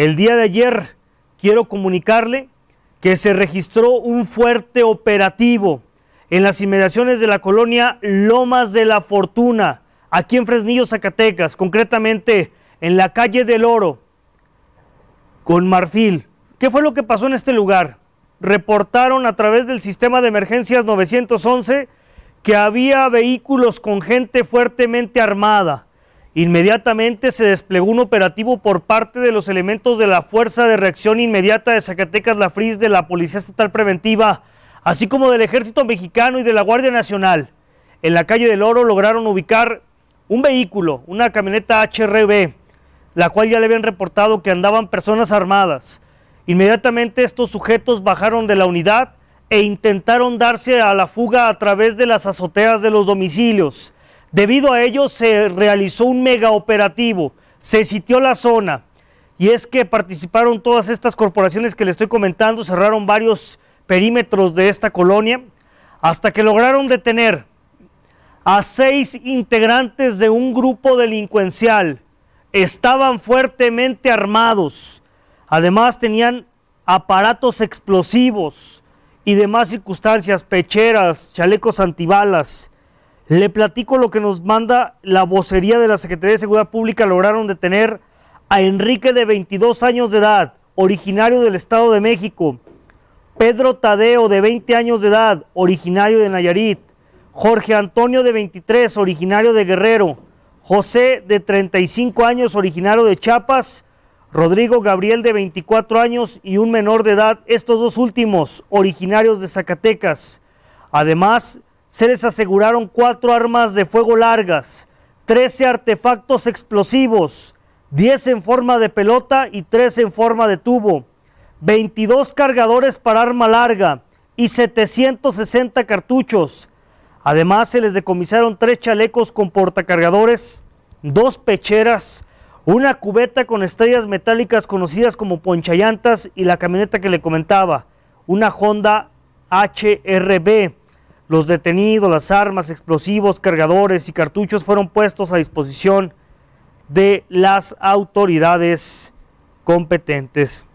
El día de ayer quiero comunicarle que se registró un fuerte operativo en las inmediaciones de la colonia Lomas de la Fortuna, aquí en Fresnillo, Zacatecas, concretamente en la calle del Oro, con Marfil. ¿Qué fue lo que pasó en este lugar? Reportaron a través del sistema de emergencias 911 que había vehículos con gente fuertemente armada Inmediatamente se desplegó un operativo por parte de los elementos de la Fuerza de Reacción Inmediata de Zacatecas, la FRIS, de la Policía Estatal Preventiva, así como del Ejército Mexicano y de la Guardia Nacional. En la calle del Oro lograron ubicar un vehículo, una camioneta HRB, la cual ya le habían reportado que andaban personas armadas. Inmediatamente estos sujetos bajaron de la unidad e intentaron darse a la fuga a través de las azoteas de los domicilios. Debido a ello se realizó un mega operativo, se sitió la zona y es que participaron todas estas corporaciones que le estoy comentando, cerraron varios perímetros de esta colonia hasta que lograron detener a seis integrantes de un grupo delincuencial. Estaban fuertemente armados, además tenían aparatos explosivos y demás circunstancias, pecheras, chalecos antibalas. Le platico lo que nos manda la vocería de la Secretaría de Seguridad Pública. Lograron detener a Enrique de 22 años de edad, originario del Estado de México. Pedro Tadeo, de 20 años de edad, originario de Nayarit. Jorge Antonio, de 23, originario de Guerrero. José, de 35 años, originario de Chiapas. Rodrigo Gabriel, de 24 años, y un menor de edad, estos dos últimos, originarios de Zacatecas. Además, se les aseguraron cuatro armas de fuego largas, 13 artefactos explosivos, 10 en forma de pelota y 3 en forma de tubo, 22 cargadores para arma larga y 760 cartuchos. Además se les decomisaron tres chalecos con portacargadores, dos pecheras, una cubeta con estrellas metálicas conocidas como ponchallantas y la camioneta que le comentaba, una Honda HRB. Los detenidos, las armas, explosivos, cargadores y cartuchos fueron puestos a disposición de las autoridades competentes.